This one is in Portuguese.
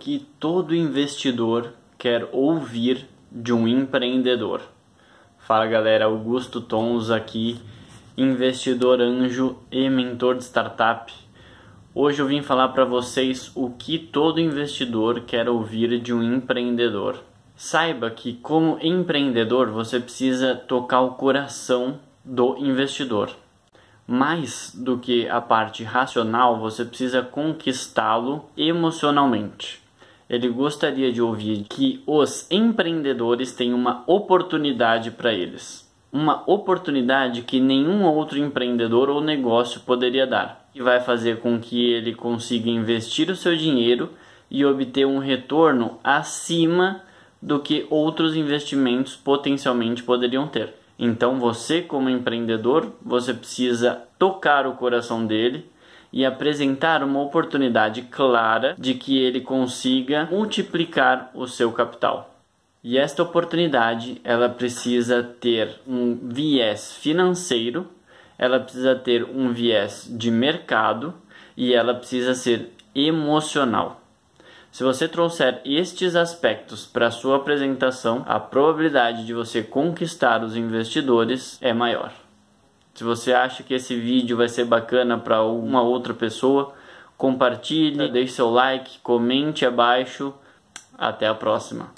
que todo investidor quer ouvir de um empreendedor. Fala galera, Augusto Tons aqui, investidor anjo e mentor de startup. Hoje eu vim falar para vocês o que todo investidor quer ouvir de um empreendedor. Saiba que, como empreendedor, você precisa tocar o coração do investidor. Mais do que a parte racional, você precisa conquistá-lo emocionalmente ele gostaria de ouvir que os empreendedores têm uma oportunidade para eles. Uma oportunidade que nenhum outro empreendedor ou negócio poderia dar, que vai fazer com que ele consiga investir o seu dinheiro e obter um retorno acima do que outros investimentos potencialmente poderiam ter. Então, você, como empreendedor, você precisa tocar o coração dele e apresentar uma oportunidade clara de que ele consiga multiplicar o seu capital. E esta oportunidade, ela precisa ter um viés financeiro, ela precisa ter um viés de mercado e ela precisa ser emocional. Se você trouxer estes aspectos para a sua apresentação, a probabilidade de você conquistar os investidores é maior. Se você acha que esse vídeo vai ser bacana para uma outra pessoa, compartilhe, tá. deixe seu like, comente abaixo. Até a próxima.